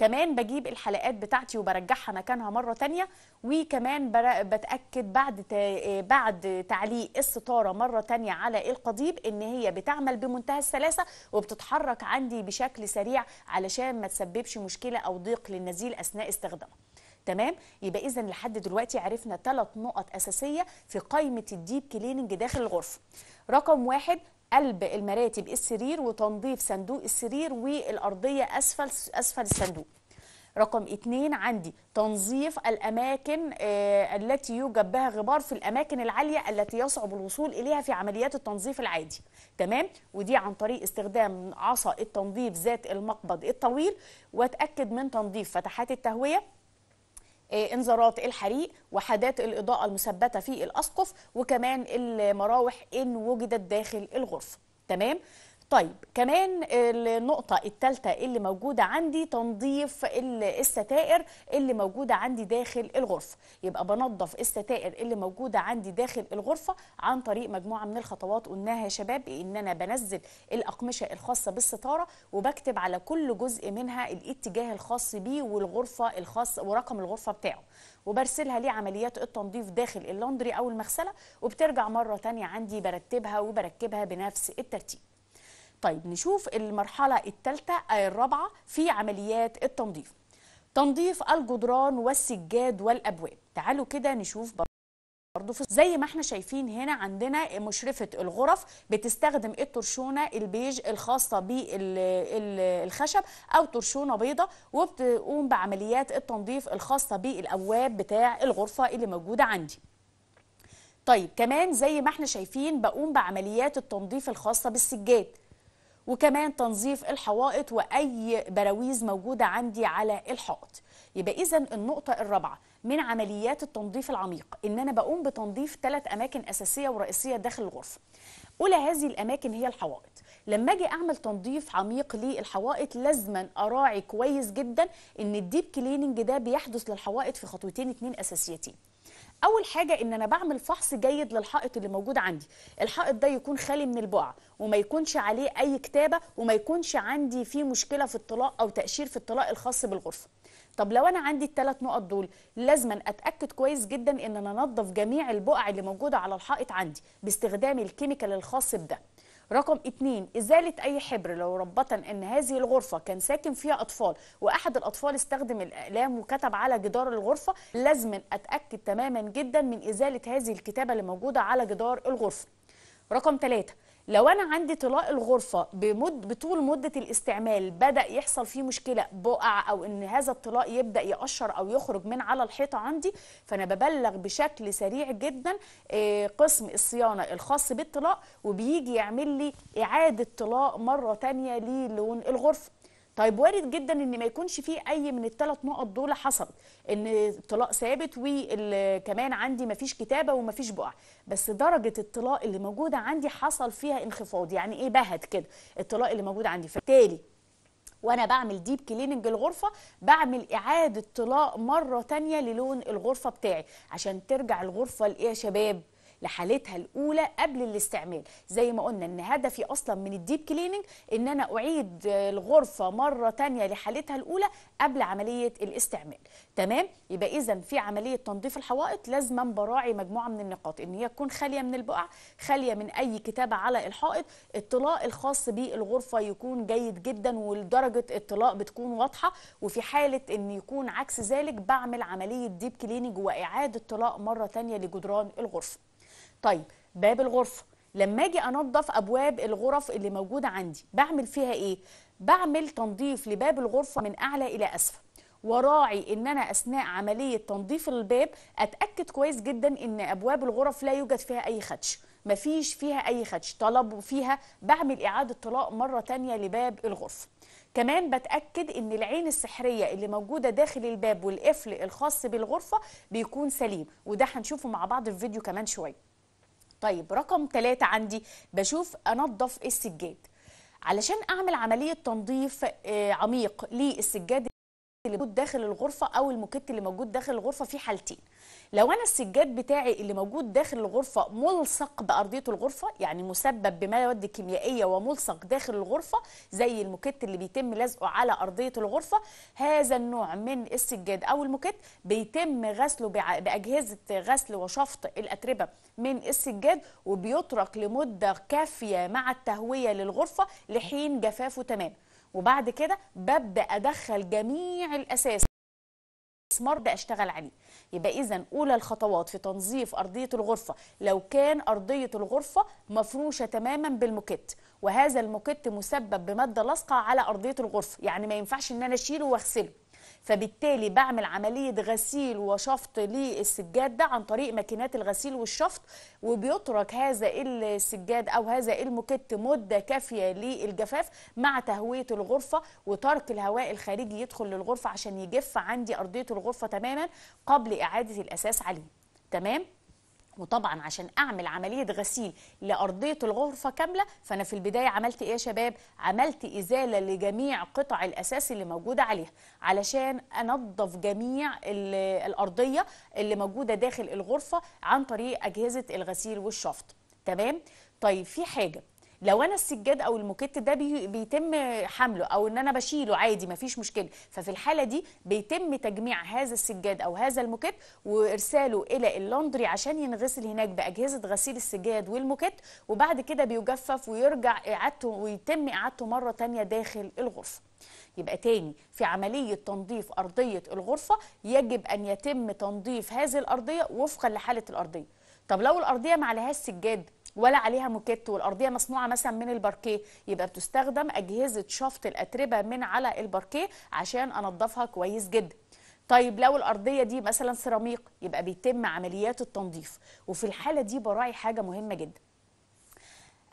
كمان بجيب الحلقات بتاعتي وبرجعها مكانها مره تانية وكمان بتاكد بعد آه، بعد تعليق الستاره مره تانية على القضيب ان هي بتعمل بمنتهى السلاسه وبتتحرك عندي بشكل سريع علشان ما تسببش مشكله او ضيق للنزيل اثناء استخدامها تمام يبقى اذا لحد دلوقتي عرفنا ثلاث نقط اساسيه في قائمه الديب كليننج داخل الغرفه رقم واحد قلب المراتب السرير وتنظيف صندوق السرير والأرضية أسفل أسفل الصندوق رقم اتنين عندي تنظيف الأماكن آه التي يوجد بها غبار في الأماكن العالية التي يصعب الوصول إليها في عمليات التنظيف العادي تمام ودي عن طريق استخدام عصا التنظيف ذات المقبض الطويل واتأكد من تنظيف فتحات التهوية آه، انذارات الحريق وحدات الإضاءة المثبتة في الأسقف وكمان المراوح إن وجدت داخل الغرفة تمام طيب كمان النقطة الثالثة اللي موجودة عندي تنظيف الستائر اللي موجودة عندي داخل الغرفة يبقى بنظف الستائر اللي موجودة عندي داخل الغرفة عن طريق مجموعة من الخطوات قلناها يا شباب ان انا بنزل الاقمشة الخاصة بالستارة وبكتب على كل جزء منها الاتجاه الخاص بيه والغرفة الخاصة ورقم الغرفة بتاعه وبرسلها لعمليات عمليات التنظيف داخل اللندري او المغسلة وبترجع مرة تانية عندي برتبها وبركبها بنفس الترتيب طيب نشوف المرحلة الثالثة الرابعة في عمليات التنظيف تنظيف الجدران والسجاد والأبواب تعالوا كده نشوف برضه زي ما احنا شايفين هنا عندنا مشرفة الغرف بتستخدم الترشونة البيج الخاصة بالخشب أو ترشونة بيضة وبتقوم بعمليات التنظيف الخاصة بالأبواب بتاع الغرفة اللي موجودة عندي طيب كمان زي ما احنا شايفين بقوم بعمليات التنظيف الخاصة بالسجاد وكمان تنظيف الحوائط واي براويز موجوده عندي على الحائط يبقى اذا النقطه الرابعه من عمليات التنظيف العميق ان انا بقوم بتنظيف ثلاث اماكن اساسيه ورئيسيه داخل الغرفه اولى هذه الاماكن هي الحوائط لما اجي اعمل تنظيف عميق للحوائط لازما اراعي كويس جدا ان الديب كليننج ده بيحدث للحوائط في خطوتين اتنين اساسيتين اول حاجه ان انا بعمل فحص جيد للحائط اللي موجود عندي الحائط ده يكون خالي من البقع وما يكونش عليه اي كتابه وما يكونش عندي فيه مشكله في الطلاق او تاشير في الطلاق الخاص بالغرفه طب لو انا عندي الثلاث نقط دول لازما اتاكد كويس جدا ان انا انضف جميع البقع اللي موجوده على الحائط عندي باستخدام الكيميكال الخاص بده رقم اتنين إزالة أي حبر لو ربطا أن هذه الغرفة كان ساكن فيها أطفال وأحد الأطفال استخدم الأقلام وكتب على جدار الغرفة لازم أتأكد تماما جدا من إزالة هذه الكتابة اللي موجودة على جدار الغرفة رقم ثلاثة لو انا عندي طلاء الغرفه بمد بطول مده الاستعمال بدا يحصل فيه مشكله بقع او ان هذا الطلاء يبدا يقشر او يخرج من على الحيطه عندي فانا ببلغ بشكل سريع جدا آه، قسم الصيانه الخاص بالطلاء وبيجي يعمل لي اعاده طلاء مره تانية للون الغرفه طيب وارد جدا ان ما يكونش فيه اي من الثلاث نقط دول حصلت ان الطلاق ثابت وكمان عندي ما فيش كتابه وما فيش بقع بس درجه الطلاق اللي موجوده عندي حصل فيها انخفاض يعني ايه بهت كده الطلاق اللي موجود عندي فبالتالي وانا بعمل ديب كليننج الغرفه بعمل اعاده طلاق مره تانية للون الغرفه بتاعي عشان ترجع الغرفه لايه يا شباب لحالتها الاولى قبل الاستعمال زي ما قلنا ان هدفي اصلا من الديب كليننج ان انا اعيد الغرفه مره ثانيه لحالتها الاولى قبل عمليه الاستعمال تمام يبقى اذا في عمليه تنظيف الحوائط لازم براعي مجموعه من النقاط ان هي تكون خاليه من البقع خاليه من اي كتابه على الحائط الطلاء الخاص بالغرفه يكون جيد جدا ودرجه الطلاء بتكون واضحه وفي حاله ان يكون عكس ذلك بعمل عمليه ديب كليننج واعاده طلاء مره ثانيه لجدران الغرفه طيب باب الغرفه لما اجي انظف ابواب الغرف اللي موجوده عندي بعمل فيها ايه بعمل تنظيف لباب الغرفه من اعلى الى اسفل وراعي ان انا اثناء عمليه تنظيف الباب اتاكد كويس جدا ان ابواب الغرف لا يوجد فيها اي خدش مفيش فيها اي خدش طلب فيها بعمل اعاده طلاء مره تانية لباب الغرفه كمان بتاكد ان العين السحريه اللي موجوده داخل الباب والقفل الخاص بالغرفه بيكون سليم وده هنشوفه مع بعض في فيديو كمان شويه طيب رقم ثلاثة عندي بشوف أنظف السجاد علشان أعمل عملية تنظيف آه، عميق للسجاد اللي موجود داخل الغرفه او الموكيت اللي موجود داخل الغرفه في حالتين لو انا السجاد بتاعي اللي موجود داخل الغرفه ملصق بارضيه الغرفه يعني مسبب بمواد كيميائيه وملصق داخل الغرفه زي الموكيت اللي بيتم لزقه على ارضيه الغرفه هذا النوع من السجاد او الموكيت بيتم غسله باجهزه غسل وشفط الاتربه من السجاد وبيترك لمده كافيه مع التهويه للغرفه لحين جفافه تمام وبعد كده ببدا ادخل جميع الاساس مسمار ده اشتغل عليه يبقى اذا اولى الخطوات في تنظيف ارضيه الغرفه لو كان ارضيه الغرفه مفروشه تماما بالموكيت وهذا الموكيت مسبب بماده لاصقه على ارضيه الغرفه يعني ما ينفعش ان انا اشيله واغسله فبالتالي بعمل عملية غسيل وشفط للسجاد ده عن طريق ماكينات الغسيل والشفط وبيترك هذا السجاد أو هذا المكت مدة كافية للجفاف مع تهوية الغرفة وترك الهواء الخارجي يدخل للغرفة عشان يجف عندي أرضية الغرفة تماما قبل إعادة الأساس عليه تمام؟ وطبعا عشان اعمل عمليه غسيل لارضيه الغرفه كامله فانا في البدايه عملت ايه يا شباب عملت ازاله لجميع قطع الاساس اللي موجوده عليها علشان انظف جميع الارضيه اللي موجوده داخل الغرفه عن طريق اجهزه الغسيل والشفط تمام طيب في حاجه لو انا السجاد او الموكيت ده بي بيتم حمله او ان انا بشيله عادي مفيش مشكله ففي الحاله دي بيتم تجميع هذا السجاد او هذا الموكيت وارساله الى اللندري عشان ينغسل هناك باجهزه غسيل السجاد والموكيت وبعد كده بيجفف ويرجع اعادته ويتم اعادته مره ثانيه داخل الغرفه يبقى تاني في عملية تنظيف أرضية الغرفة يجب أن يتم تنظيف هذه الأرضية وفقا لحالة الأرضية طب لو الأرضية ما عليهاش سجاد ولا عليها موكيت والارضيه مصنوعه مثلا من الباركيه يبقى بتستخدم اجهزه شفط الاتربه من على الباركيه عشان انضفها كويس جدا طيب لو الارضيه دي مثلا سيراميك يبقى بيتم عمليات التنظيف وفي الحاله دي براعي حاجه مهمه جدا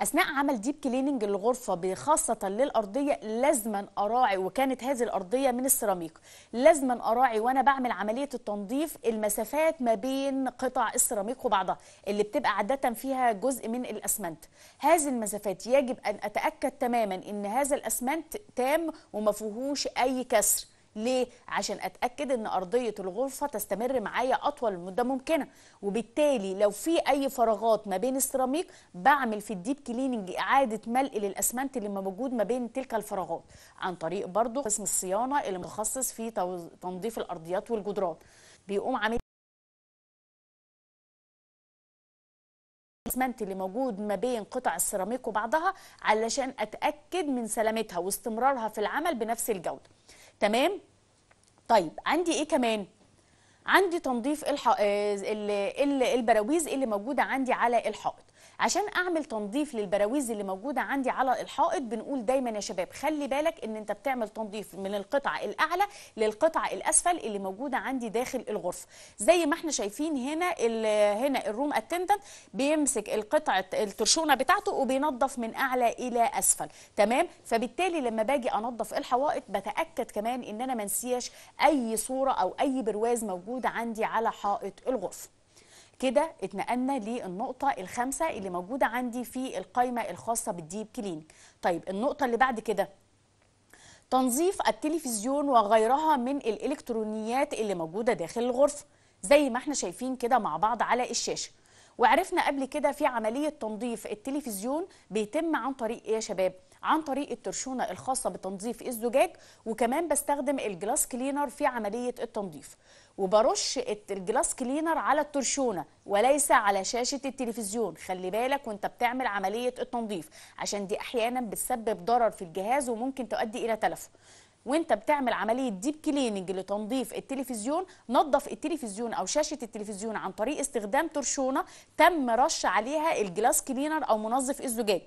اثناء عمل ديب كليننج الغرفه بخاصه للارضيه لازما اراعي وكانت هذه الارضيه من السيراميك لازما اراعي وانا بعمل عمليه التنظيف المسافات ما بين قطع السيراميك وبعضها اللي بتبقى عاده فيها جزء من الاسمنت هذه المسافات يجب ان اتاكد تماما ان هذا الاسمنت تام وما فيهوش اي كسر ليه عشان اتاكد ان ارضيه الغرفه تستمر معايا اطول مده ممكنه وبالتالي لو في اي فراغات ما بين السيراميك بعمل في الديب كليننج اعاده ملء للاسمنت اللي موجود ما بين تلك الفراغات عن طريق برضه قسم الصيانه اللي متخصص في تنظيف الارضيات والجدران بيقوم عامل الاسمنت اللي موجود ما بين قطع السيراميك وبعضها علشان اتاكد من سلامتها واستمرارها في العمل بنفس الجوده تمام طيب عندي ايه كمان عندي تنظيف آه، البراويز اللي موجوده عندي على الحائط عشان اعمل تنظيف للبراويز اللي موجوده عندي على الحائط بنقول دايما يا شباب خلي بالك ان انت بتعمل تنظيف من القطع الاعلى للقطع الاسفل اللي موجوده عندي داخل الغرفه زي ما احنا شايفين هنا هنا الروم اتندنت بيمسك القطعه الترشونه بتاعته وبينظف من اعلى الى اسفل تمام فبالتالي لما باجي انظف الحوائط بتاكد كمان ان انا ما اي صوره او اي برواز موجوده عندي على حائط الغرفه كده اتنقلنا للنقطة الخامسة اللي موجودة عندي في القائمة الخاصة بالديب كلينك طيب النقطة اللي بعد كده تنظيف التلفزيون وغيرها من الإلكترونيات اللي موجودة داخل الغرفة زي ما احنا شايفين كده مع بعض على الشاشة وعرفنا قبل كده في عملية تنظيف التلفزيون بيتم عن طريق ايه يا شباب؟ عن طريق الترشونه الخاصه بتنظيف الزجاج وكمان بستخدم الجلاس كلينر في عمليه التنظيف وبرش الجلاس كلينر على الترشونه وليس على شاشه التلفزيون خلي بالك وانت بتعمل عمليه التنظيف عشان دي احيانا بتسبب ضرر في الجهاز وممكن تؤدي الى تلفه وانت بتعمل عمليه ديب كليننج لتنظيف التلفزيون نظف التلفزيون او شاشه التلفزيون عن طريق استخدام ترشونه تم رش عليها الجلاس كلينر او منظف الزجاج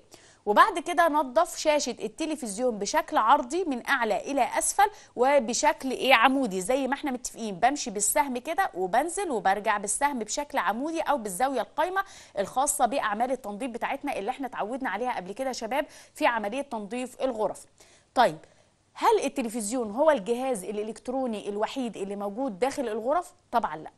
وبعد كده نظف شاشه التلفزيون بشكل عرضي من اعلى الى اسفل وبشكل ايه عمودي زي ما احنا متفقين بمشي بالسهم كده وبنزل وبرجع بالسهم بشكل عمودي او بالزاويه القايمه الخاصه باعمال التنظيف بتاعتنا اللي احنا اتعودنا عليها قبل كده يا شباب في عمليه تنظيف الغرف طيب هل التلفزيون هو الجهاز الالكتروني الوحيد اللي موجود داخل الغرف طبعا لا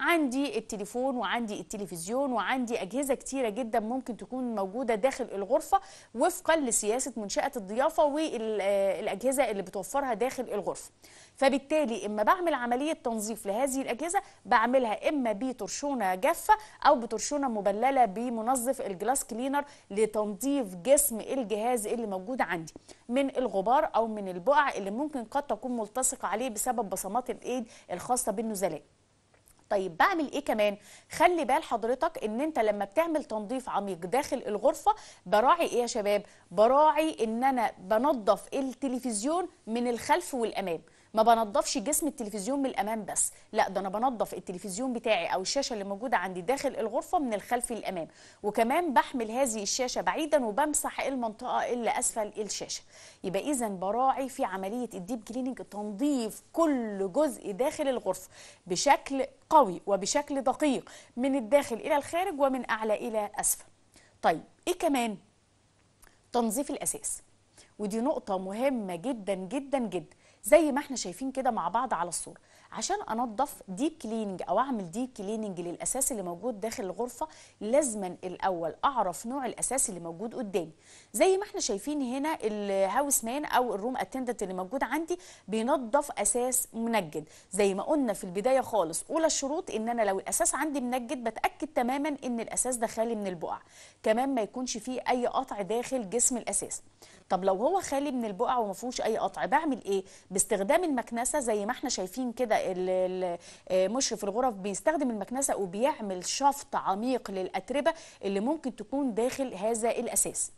عندي التليفون وعندي التلفزيون وعندي أجهزة كتيرة جدا ممكن تكون موجودة داخل الغرفة وفقا لسياسة منشأة الضيافة والأجهزة اللي بتوفرها داخل الغرفة فبالتالي إما بعمل عملية تنظيف لهذه الأجهزة بعملها إما بترشونة جافة أو بترشونة مبللة بمنظف الجلاس كلينر لتنظيف جسم الجهاز اللي موجود عندي من الغبار أو من البقع اللي ممكن قد تكون ملتصقة عليه بسبب بصمات الإيد الخاصة بالنزلاء طيب بعمل ايه كمان خلي بال حضرتك ان انت لما بتعمل تنظيف عميق داخل الغرفه براعي ايه يا شباب براعي ان انا بنظف التلفزيون من الخلف والامام ما بنضفش جسم التلفزيون من الامام بس لا ده انا بنضف التلفزيون بتاعي او الشاشه اللي موجوده عندي داخل الغرفه من الخلف للامام وكمان بحمل هذه الشاشه بعيدا وبمسح المنطقه اللي اسفل الشاشه يبقى اذا براعي في عمليه الديب كليننج تنظيف كل جزء داخل الغرفه بشكل قوي وبشكل دقيق من الداخل الى الخارج ومن اعلى الى اسفل طيب ايه كمان تنظيف الاساس ودي نقطة مهمة جدا جدا جدا زي ما احنا شايفين كده مع بعض على الصورة عشان انضف ديب كليننج او اعمل ديب كليننج للاساس اللي موجود داخل الغرفه لازما الاول اعرف نوع الاساس اللي موجود قدامي زي ما احنا شايفين هنا الهاوس مان او الروم اتندنت اللي موجود عندي بينظف اساس منجد زي ما قلنا في البدايه خالص اولى الشروط ان انا لو الاساس عندي منجد بتاكد تماما ان الاساس ده خالي من البقع كمان ما يكونش فيه اي قطع داخل جسم الاساس طب لو هو خالي من البقع وما فيهوش اي قطع بعمل ايه باستخدام المكنسه زي ما احنا شايفين كده مشرف الغرف بيستخدم المكنسه وبيعمل شفط عميق للاتربه اللي ممكن تكون داخل هذا الاساس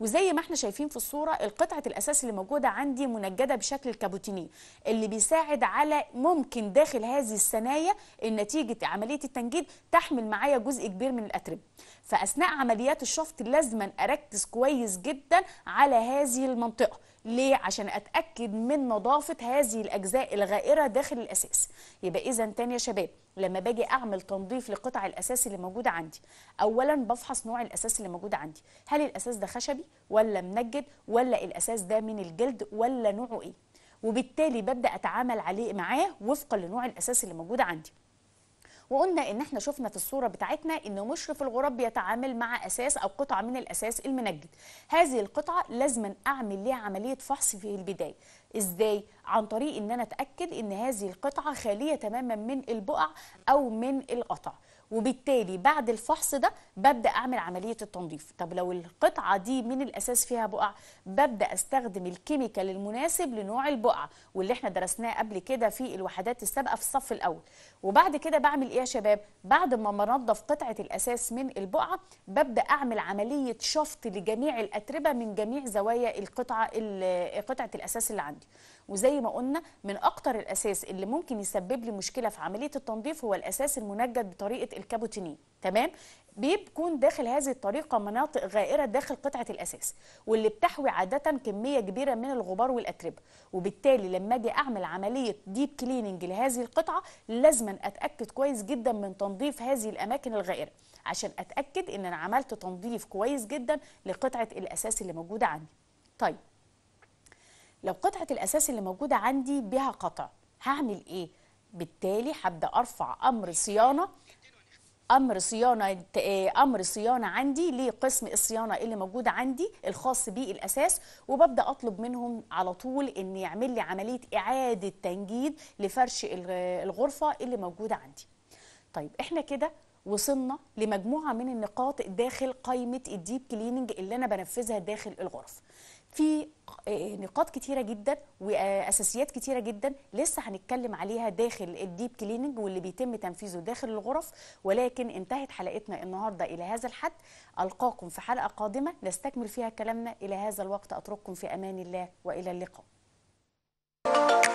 وزي ما احنا شايفين في الصوره القطعه الاساس اللي موجوده عندي منجده بشكل الكابوتيني اللي بيساعد على ممكن داخل هذه الثنايا نتيجه عمليه التنجيد تحمل معايا جزء كبير من الاتربه فاثناء عمليات الشفط لازما اركز كويس جدا على هذه المنطقه ليه عشان اتاكد من نظافه هذه الاجزاء الغائره داخل الاساس يبقى اذا تاني يا شباب لما باجي اعمل تنظيف لقطع الاساس اللي موجوده عندي اولا بفحص نوع الاساس اللي موجود عندي هل الاساس ده خشبي ولا منجد ولا الاساس ده من الجلد ولا نوعه ايه وبالتالي ببدا اتعامل عليه معاه وفقا لنوع الاساس اللي موجود عندي وقلنا ان احنا شفنا في الصوره بتاعتنا ان مشرف الغراب بيتعامل مع اساس او قطعه من الاساس المنجد هذه القطعه لازما اعمل ليها عمليه فحص في البدايه ازاي عن طريق ان انا اتاكد ان هذه القطعه خاليه تماما من البقع او من القطع وبالتالي بعد الفحص ده ببدا اعمل عمليه التنظيف طب لو القطعه دي من الاساس فيها بقع ببدا استخدم الكيميكال المناسب لنوع البقع واللي احنا درسناه قبل كده في الوحدات السابقه في الصف الاول وبعد كده بعمل ايه يا شباب بعد ما بنضف قطعه الاساس من البقعه ببدا اعمل عمليه شفط لجميع الاتربه من جميع زوايا القطعه قطعه الاساس اللي عندي وزي ما قلنا من اكتر الاساس اللي ممكن يسبب لي مشكله في عمليه التنظيف هو الاساس المنجد بطريقه الكابوتينيه تمام بيكون داخل هذه الطريقة مناطق غائرة داخل قطعة الأساس واللي بتحوي عادة كمية كبيرة من الغبار والأتربة وبالتالي لما أجي أعمل عملية ديب كليننج لهذه القطعة لازما أتأكد كويس جدا من تنظيف هذه الأماكن الغائرة عشان أتأكد إن أنا عملت تنظيف كويس جدا لقطعة الأساس اللي موجودة عندي طيب لو قطعة الأساس اللي موجودة عندي بها قطع هعمل إيه؟ بالتالي هبدأ أرفع أمر صيانة امر صيانه آه، امر صيانه عندي لقسم الصيانه اللي موجود عندي الخاص بيه الاساس وببدا اطلب منهم على طول ان يعمل لي عمليه اعاده تنجيد لفرش الغرفه اللي موجوده عندي طيب احنا كده وصلنا لمجموعه من النقاط داخل قائمه الديب كليننج اللي انا بنفذها داخل الغرف في آه، نقاط كتيره جدا واساسيات كتيره جدا لسه هنتكلم عليها داخل الديب كليننج واللي بيتم تنفيذه داخل الغرف ولكن انتهت حلقتنا النهارده الى هذا الحد القاكم في حلقه قادمه نستكمل فيها كلامنا الى هذا الوقت اترككم في امان الله والى اللقاء